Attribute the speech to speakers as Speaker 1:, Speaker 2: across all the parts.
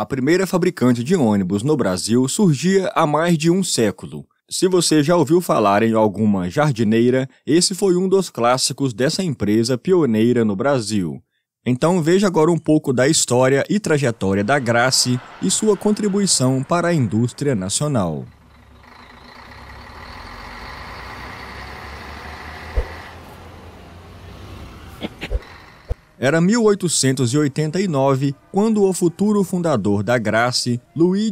Speaker 1: A primeira fabricante de ônibus no Brasil surgia há mais de um século. Se você já ouviu falar em alguma jardineira, esse foi um dos clássicos dessa empresa pioneira no Brasil. Então veja agora um pouco da história e trajetória da Grace e sua contribuição para a indústria nacional. Era 1889 quando o futuro fundador da Grace,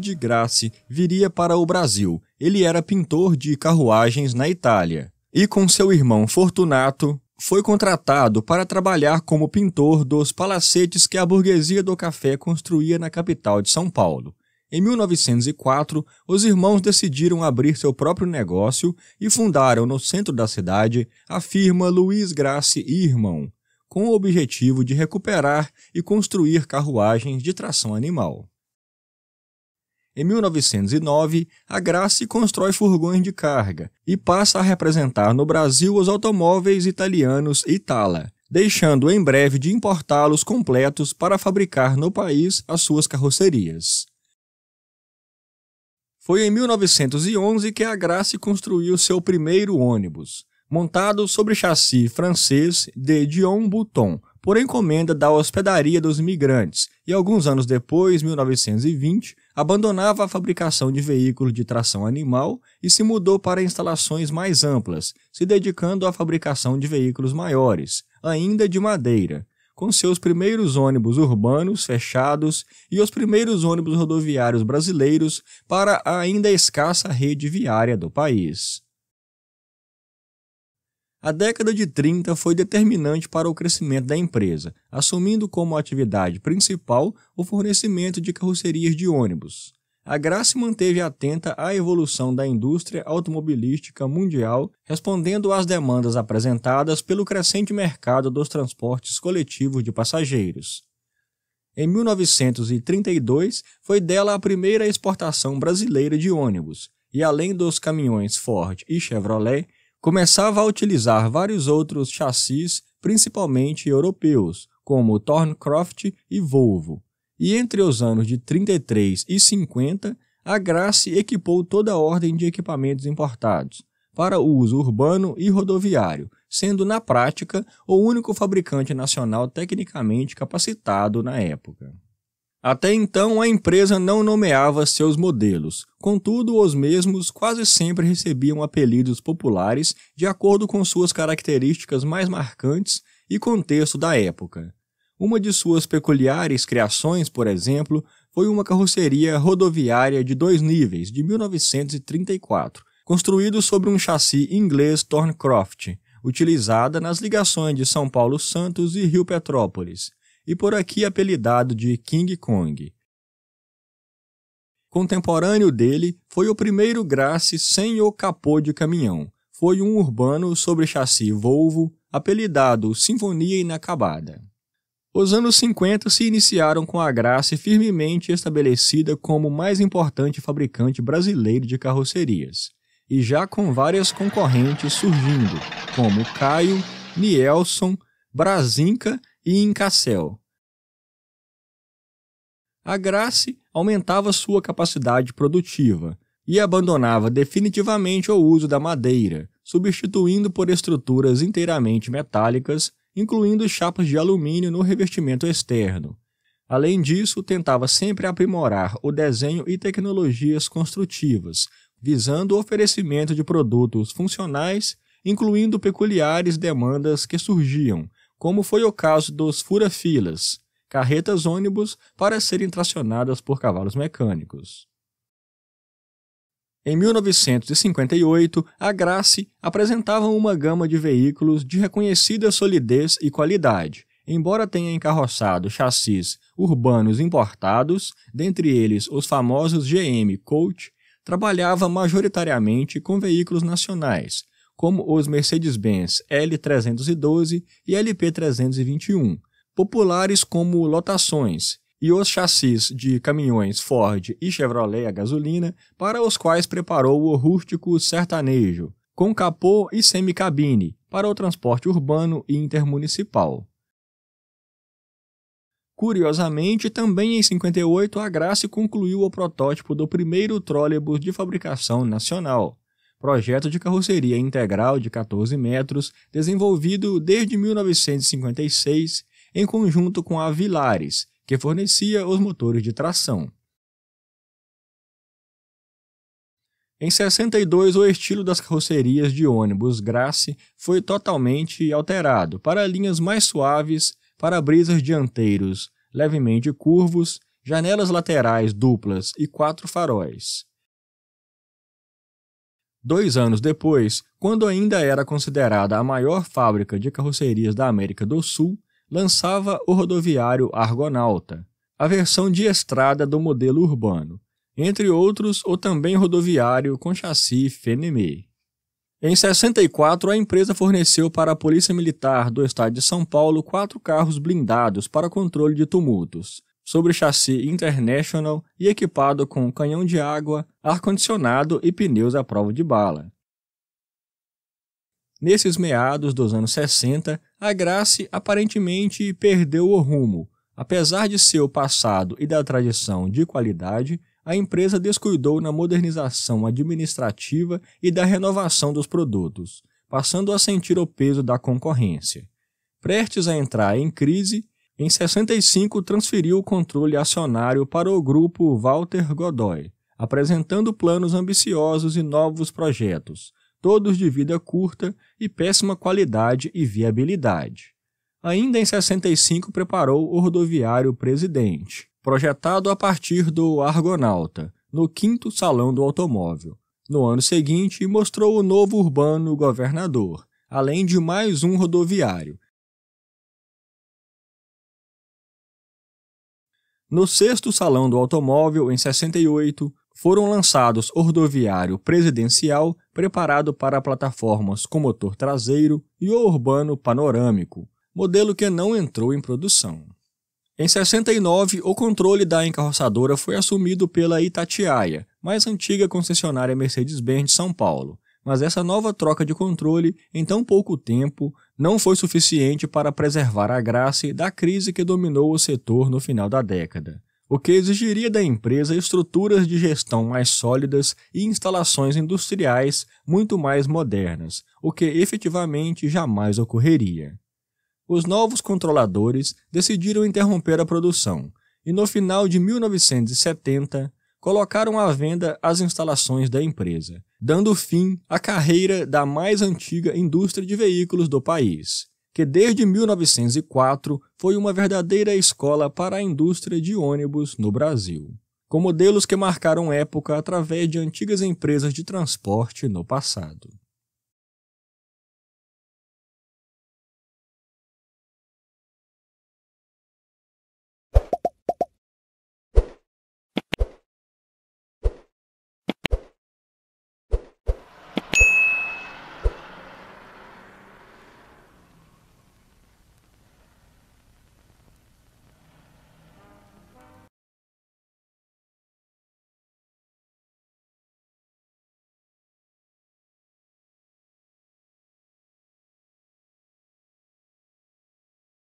Speaker 1: de Grace, viria para o Brasil. Ele era pintor de carruagens na Itália. E com seu irmão Fortunato, foi contratado para trabalhar como pintor dos palacetes que a burguesia do café construía na capital de São Paulo. Em 1904, os irmãos decidiram abrir seu próprio negócio e fundaram no centro da cidade a firma Luiz Grace e Irmão, com o objetivo de recuperar e construir carruagens de tração animal. Em 1909, a Grace constrói furgões de carga e passa a representar no Brasil os automóveis italianos Itala, deixando em breve de importá-los completos para fabricar no país as suas carrocerias. Foi em 1911 que a Grace construiu seu primeiro ônibus, montado sobre chassi francês de Dion Bouton, por encomenda da Hospedaria dos Imigrantes, e alguns anos depois, 1920, abandonava a fabricação de veículos de tração animal e se mudou para instalações mais amplas, se dedicando à fabricação de veículos maiores, ainda de madeira, com seus primeiros ônibus urbanos fechados e os primeiros ônibus rodoviários brasileiros para a ainda escassa rede viária do país. A década de 30 foi determinante para o crescimento da empresa, assumindo como atividade principal o fornecimento de carrocerias de ônibus. A Graça manteve atenta à evolução da indústria automobilística mundial, respondendo às demandas apresentadas pelo crescente mercado dos transportes coletivos de passageiros. Em 1932, foi dela a primeira exportação brasileira de ônibus, e além dos caminhões Ford e Chevrolet, começava a utilizar vários outros chassis, principalmente europeus, como Thorncroft e Volvo. E entre os anos de 33 e 50, a Grace equipou toda a ordem de equipamentos importados para uso urbano e rodoviário, sendo na prática o único fabricante nacional tecnicamente capacitado na época. Até então, a empresa não nomeava seus modelos, contudo, os mesmos quase sempre recebiam apelidos populares de acordo com suas características mais marcantes e contexto da época. Uma de suas peculiares criações, por exemplo, foi uma carroceria rodoviária de dois níveis, de 1934, construído sobre um chassi inglês Thorncroft, utilizada nas ligações de São Paulo Santos e Rio Petrópolis e por aqui apelidado de King Kong. Contemporâneo dele foi o primeiro Grace sem o capô de caminhão. Foi um urbano sobre chassi Volvo, apelidado Sinfonia Inacabada. Os anos 50 se iniciaram com a Grace firmemente estabelecida como o mais importante fabricante brasileiro de carrocerias, e já com várias concorrentes surgindo, como Caio, Nielson, Brazinca e em Cassel. A Grace aumentava sua capacidade produtiva e abandonava definitivamente o uso da madeira, substituindo por estruturas inteiramente metálicas, incluindo chapas de alumínio no revestimento externo. Além disso, tentava sempre aprimorar o desenho e tecnologias construtivas, visando o oferecimento de produtos funcionais, incluindo peculiares demandas que surgiam, como foi o caso dos fura-filas, carretas ônibus para serem tracionadas por cavalos mecânicos. Em 1958, a Grace apresentava uma gama de veículos de reconhecida solidez e qualidade, embora tenha encarroçado chassis urbanos importados, dentre eles os famosos GM Coach, trabalhava majoritariamente com veículos nacionais, como os Mercedes-Benz L312 e LP321, populares como lotações, e os chassis de caminhões Ford e Chevrolet a gasolina, para os quais preparou o rústico sertanejo, com capô e semicabine, para o transporte urbano e intermunicipal. Curiosamente, também em 58, a Grace concluiu o protótipo do primeiro trólebus de fabricação nacional, projeto de carroceria integral de 14 metros, desenvolvido desde 1956 em conjunto com a Vilares, que fornecia os motores de tração. Em 62, o estilo das carrocerias de ônibus Grace foi totalmente alterado para linhas mais suaves, para-brisas dianteiros levemente curvos, janelas laterais duplas e quatro faróis. Dois anos depois, quando ainda era considerada a maior fábrica de carrocerias da América do Sul, lançava o rodoviário Argonauta, a versão de estrada do modelo urbano, entre outros o também rodoviário com chassi Fenemé. Em 64, a empresa forneceu para a Polícia Militar do Estado de São Paulo quatro carros blindados para controle de tumultos, sobre chassi International e equipado com canhão de água, ar-condicionado e pneus à prova de bala. Nesses meados dos anos 60, a Grace aparentemente perdeu o rumo. Apesar de seu passado e da tradição de qualidade, a empresa descuidou na modernização administrativa e da renovação dos produtos, passando a sentir o peso da concorrência. Prestes a entrar em crise, em 65, transferiu o controle acionário para o grupo Walter Godoy, apresentando planos ambiciosos e novos projetos, todos de vida curta e péssima qualidade e viabilidade. Ainda em 65, preparou o rodoviário Presidente, projetado a partir do Argonauta, no quinto Salão do Automóvel. No ano seguinte, mostrou o novo urbano governador, além de mais um rodoviário, No sexto Salão do Automóvel, em 68, foram lançados o rodoviário Presidencial, preparado para plataformas com motor traseiro, e o Urbano Panorâmico, modelo que não entrou em produção. Em 69, o controle da encarroçadora foi assumido pela Itatiaia, mais antiga concessionária Mercedes-Benz de São Paulo, mas essa nova troca de controle, em tão pouco tempo, não foi suficiente para preservar a graça da crise que dominou o setor no final da década, o que exigiria da empresa estruturas de gestão mais sólidas e instalações industriais muito mais modernas, o que efetivamente jamais ocorreria. Os novos controladores decidiram interromper a produção e, no final de 1970, colocaram à venda as instalações da empresa, dando fim à carreira da mais antiga indústria de veículos do país, que desde 1904 foi uma verdadeira escola para a indústria de ônibus no Brasil, com modelos que marcaram época através de antigas empresas de transporte no passado.